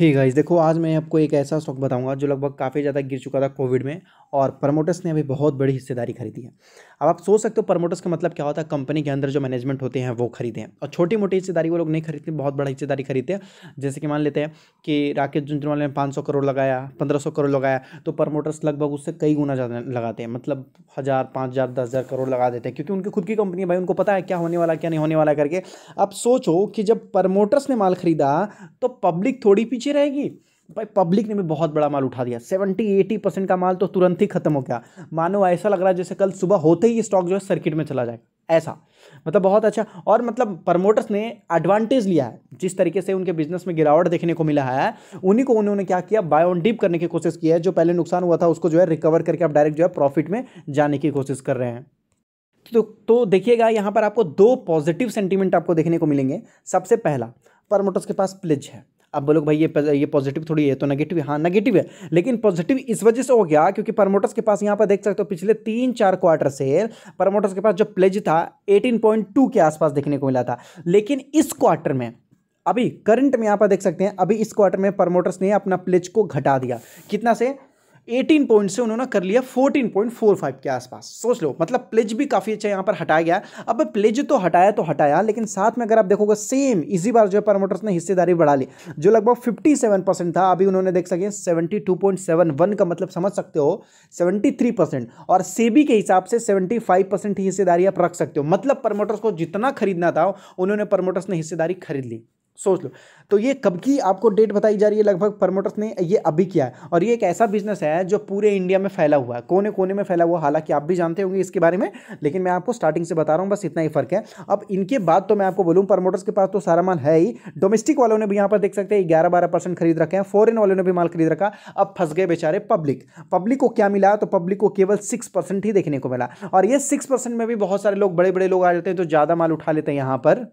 हे hey guys देखो आज मैं आपको एक ऐसा स्टॉक बताऊंगा जो लगभग काफ़ी ज़्यादा गिर चुका था कोविड में और प्रमोटर्स ने अभी बहुत बड़ी हिस्सेदारी खरीदी है अब आप सोच सकते हो प्रमोटर्स का मतलब क्या होता है कंपनी के अंदर जो मैनेजमेंट होते हैं वो खरीदे हैं और छोटी मोटी हिस्सेदारी वो लोग नहीं खरीदते बहुत बड़ा हिस्सेदारी खरीदते हैं जैसे कि मान लेते हैं कि राकेश झुंझुनवाल ने पाँच करोड़ लगाया पंद्रह करोड़ लगाया तो प्रमोटर्स लगभग उससे कई गुना ज़्यादा लगाते हैं मतलब हज़ार पाँच हज़ार दस हज़ार करोड़ लगा देते हैं क्योंकि उनकी खुद की कंपनी है भाई उनको पता है क्या होने वाला क्या नहीं होने वाला करके अब सोचो कि जब प्रमोटर्स ने माल खरीदा तो पब्लिक थोड़ी भी नीचे रहेगी भाई पब्लिक ने भी बहुत बड़ा माल उठा दिया सेवेंटी एटी परसेंट का माल तो तुरंत ही खत्म हो गया मानो ऐसा लग रहा है जैसे कल सुबह होते ही स्टॉक जो है सर्किट में चला जाएगा ऐसा मतलब बहुत अच्छा और मतलब प्रमोटर्स ने एडवांटेज लिया है जिस तरीके से उनके बिजनेस में गिरावट देखने को मिला है उन्हीं को उन्होंने क्या किया बाय ऑन डीप करने की कोशिश की है जो पहले नुकसान हुआ था उसको जो है रिकवर करके आप डायरेक्ट जो है प्रॉफिट में जाने की कोशिश कर रहे हैं तो तो देखिएगा यहाँ पर आपको दो पॉजिटिव सेंटीमेंट आपको देखने को मिलेंगे सबसे पहला प्रमोटर्स के पास प्लेज है अब बोलोग भाई ये ये पॉजिटिव थोड़ी है तो नेगेटिव हाँ नेगेटिव है लेकिन पॉजिटिव इस वजह से हो गया क्योंकि प्रमोटर्स के पास यहाँ पर देख सकते हो पिछले तीन चार क्वार्टर से प्रमोटर्स के पास जो प्लेज था 18.2 के आसपास देखने को मिला था लेकिन इस क्वार्टर में अभी करंट में यहाँ पर देख सकते हैं अभी इस क्वार्टर में प्रमोटर्स ने अपना प्लेज को घटा दिया कितना से 18 पॉइंट से उन्होंने कर लिया 14.45 के आसपास सोच लो मतलब प्लेज भी काफ़ी अच्छा यहाँ पर हटाया गया अब प्लेज तो हटाया तो हटाया लेकिन साथ में अगर आप देखोगे सेम इसी बार जो है प्रमोटर्स ने हिस्सेदारी बढ़ा ली जो लगभग 57 परसेंट था अभी उन्होंने देख सके सेवेंटी का मतलब समझ सकते हो सेवेंटी परसेंट और सेबी के हिसाब से सेवेंटी परसेंट हिस्सेदारी आप रख सकते हो मतलब प्रमोटर्स को जितना खरीदना था उन्होंने प्रमोटर्स ने हिस्सेदारी खरीद ली सोच लो तो ये कब की आपको डेट बताई जा रही है लगभग प्रमोटर्स ने ये अभी किया है और ये एक ऐसा बिजनेस है जो पूरे इंडिया में फैला हुआ है कोने कोने में फैला हुआ हालांकि आप भी जानते होंगे इसके बारे में लेकिन मैं आपको स्टार्टिंग से बता रहा हूँ बस इतना ही फर्क है अब इनके बाद तो मैं आपको बोलूँ प्रमोटर्स के पास तो सारा माल है ही डोमेस्टिक वालों ने भी यहाँ पर देख सकते हैं ग्यारह बारह परसेंट खरीद रखे हैं फॉरन वालों ने भी माल खरीद रखा अब फंस गए बेचारे पब्लिक पब्लिक को क्या मिला तो पब्लिक को केवल सिक्स परसेंट ही देखने को मिला और ये सिक्स परसेंट में भी बहुत सारे लोग बड़े बड़े लोग आ जाते हैं तो ज़्यादा माल उठा लेते हैं यहाँ पर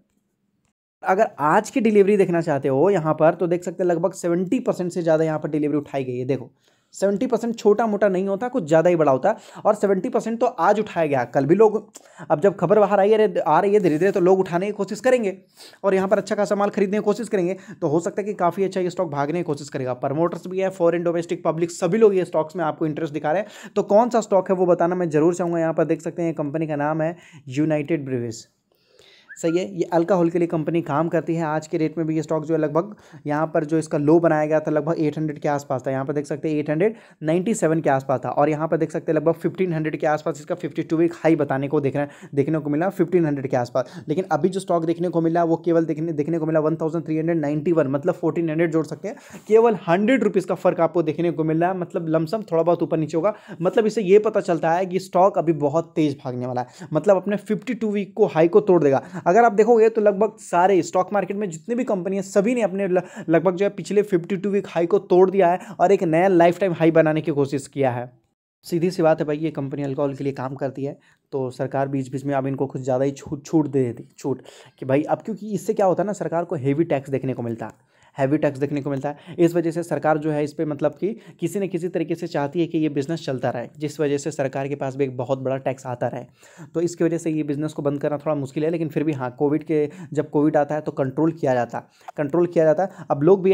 अगर आज की डिलीवरी देखना चाहते हो यहाँ पर तो देख सकते हैं लगभग सेवेंटी परसेंट से ज़्यादा यहाँ पर डिलीवरी उठाई गई है देखो सेवेंटी परसेंट छोटा मोटा नहीं होता कुछ ज़्यादा ही बड़ा होता है और सेवेंटी परसेंट तो आज उठाया गया कल भी लोग अब जब खबर बाहर आई है आ रही है धीरे धीरे तो लोग उठाने की कोशिश करेंगे और यहाँ पर अच्छा खासा माल खरीदने की कोशिश करेंगे तो हो सकता है कि काफ़ी अच्छा ये स्टॉक भागने की कोशिश करेगा प्रमोटर्स भी है फॉरन डोमेस्टिक पब्लिक सभी लोग ये स्टॉक्स में आपको इंटरेस्ट दिखा रहे हैं तो कौन सा स्टॉक है वो बताना मैं जरूर चाहूँगा यहाँ पर देख सकते हैं कंपनी का नाम है यूनाइटेड ब्रिवेज सही है ये अल्काहल के लिए कंपनी काम करती है आज के रेट में भी ये स्टॉक जो है लगभग यहाँ पर जो इसका लो बनाया गया था लगभग एट हंड्रेड के आसपास था यहाँ पर देख सकते हैं एट हंड्रेड सेवन के आसपास था और यहाँ पर देख सकते हैं लगभग फिफ्टीन हंड्रेड के आसपास इसका फिफ्टी टू वीक हाई बताने को देख रहे हैं देखने को मिला फिफ्टीन हंड्रेड के आसपास लेकिन अभी जो स्टॉक देखने को मिला वो केवल देखने देखने को मिला one thousand three hundred ninety one मतलब फोर्टीन हंड्रेड जोड़ सकते हैं केवल हंड्रेड रुपीज़ का फर्क आपको देखने को मिल रहा है मतलब लमसम थोड़ा बहुत ऊपर नीचे होगा मतलब इससे यह पता चलता है कि स्टॉक अभी बहुत तेज़ भागने वाला है मतलब अपने फिफ्टी वीक को हाई को तोड़ देगा अगर आप देखोगे तो लगभग सारे स्टॉक मार्केट में जितनी भी कंपनी है सभी ने अपने लगभग जो है पिछले फिफ्टी टू वीक हाई को तोड़ दिया है और एक नया लाइफ टाइम हाई बनाने की कोशिश किया है सीधी सी बात है भाई ये कंपनी अल्कोहल के लिए काम करती है तो सरकार बीच बीच में अब इनको कुछ ज़्यादा ही छूट छूट दे देती छूट कि भाई अब क्योंकि इससे क्या होता है ना सरकार को हेवी टैक्स देखने को मिलता है हैवी टैक्स देखने को मिलता है इस वजह से सरकार जो है इस पर मतलब कि किसी न किसी तरीके से चाहती है कि ये बिज़नेस चलता रहे जिस वजह से सरकार के पास भी एक बहुत बड़ा टैक्स आता रहे तो इसकी वजह से ये बिज़नेस को बंद करना थोड़ा मुश्किल है लेकिन फिर भी हाँ कोविड के जब कोविड आता है तो कंट्रोल किया जाता कंट्रोल किया जाता है अब लोग भी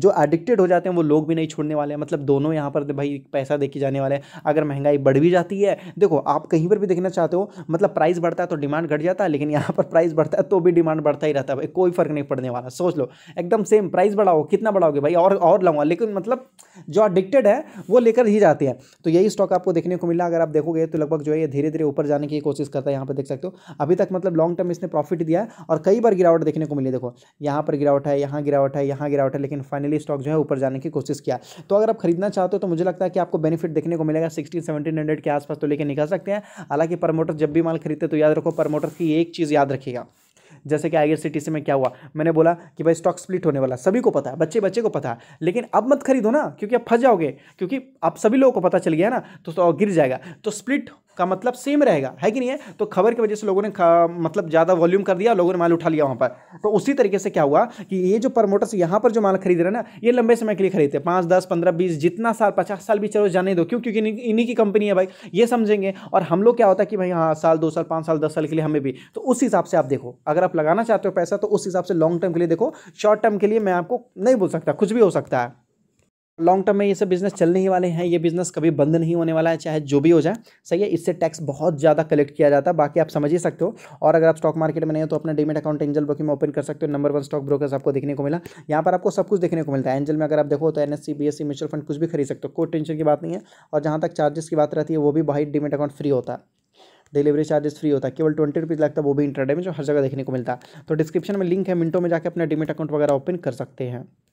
जो एडिक्टेड हो जाते हैं वो लोग भी नहीं छोड़ने वाले हैं मतलब दोनों यहाँ पर भाई पैसा देखे जाने वाले हैं अगर महंगाई बढ़ भी जाती है देखो आप कहीं पर भी देखना चाहते हो मतलब प्राइस बढ़ता है तो डिमांड घट जाता है लेकिन यहाँ पर प्राइस बढ़ता है तो भी डिमांड बढ़ता ही रहता है कोई फर्क नहीं पड़ने वाला सोच लो एकदम सेम प्राइस बढ़ाओ कितना बढ़ाओगे भाई और और लाऊंगा लेकिन मतलब जो अडिक्टेड है वो लेकर ही जाते हैं तो यही स्टॉक आपको देखने को मिला अगर आप देखोगे तो लगभग जो है ये धीरे धीरे ऊपर जाने की कोशिश करता है यहाँ पर देख सकते हो अभी तक मतलब लॉन्ग टर्म इसने प्रॉफिट दिया है और कई बार गिरावट देखने को मिली देखो यहाँ पर गिरावट है यहाँ गिरावट है यहाँ गिरावट है लेकिन फाइनली स्टॉक जो है ऊपर जाने की कोशिश किया तो अगर आप खरीदना चाहते हो तो मुझे लगता है कि आपको बेनिफिट देखने को मिलेगा सिक्सटीन सेवनटीन हंड्रेड के आसपास तो लेकर निकाल सकते हैं हालांकि प्रमोटर जब भी माल खरीदते तो याद रखो प्रमोटर की एक चीज़ याद रखिएगा जैसे कि आई सी में क्या हुआ मैंने बोला कि भाई स्टॉक स्प्लिट होने वाला सभी को पता है बच्चे बच्चे को पता है लेकिन अब मत खरीदो ना क्योंकि आप फंस जाओगे क्योंकि आप सभी लोगों को पता चल गया ना तो, तो गिर जाएगा तो स्प्लिट का मतलब सेम रहेगा है कि नहीं है तो खबर की वजह से लोगों ने मतलब ज़्यादा वॉल्यूम कर दिया लोगों ने माल उठा लिया वहां पर तो उसी तरीके से क्या हुआ कि ये जो प्रमोटर्स यहां पर जो माल खरीद रहे ना ये लंबे समय के लिए खरीदते हैं पांच दस पंद्रह बीस जितना साल पचास साल भी चलो जाने दो क्यों क्योंकि इन्हीं की कंपनी है भाई ये समझेंगे और हम लोग क्या होता है कि भाई हाँ साल दो साल पाँच साल दस साल के लिए हमें भी तो उस हिसाब से आप देखो अगर आप लगाना चाहते हो पैसा तो उस हिसाब से लॉन्ग टर्म के लिए देखो शॉर्ट टर्म के लिए मैं आपको नहीं बोल सकता कुछ भी हो सकता है लॉन्ग टर्म में ये सब बिजनेस चलने ही वाले हैं ये बिजनेस कभी बंद नहीं होने वाला है चाहे जो भी हो जाए सही है इससे टैक्स बहुत ज़्यादा कलेक्ट किया जाता है बाकी आप समझ ही सकते हो और अगर आप स्टॉक मार्केट में नहीं हो तो अपना डीमेट अकाउंट एंजल ब्रोकिंग में ओपन कर सकते हो नंबर वन स्टॉक ब्रोकर आपको देखने को मिला यहाँ पर आपको सब कुछ देखने को मिलता है एंजल में अगर आप देखो तो एन एस म्यूचुअल फंड कुछ भी खरीद सकते हो कोई टेंशन की बात नहीं है और जहाँ तक चार्जेस की बात रहती है वो भी भाई डीमेट अकाउंट फ्री होता है डिलीवरी चार्जेस फ्री होता है केवल ट्वेंटी रुपीज़ लगता है वो भी इंटरडे में जो हर जगह देखने को मिलता है तो डिस्क्रिप्शन में लिंक है मिनटों में जाकर अपना डिमिट अकाउंट वगैरह ओपन कर सकते हैं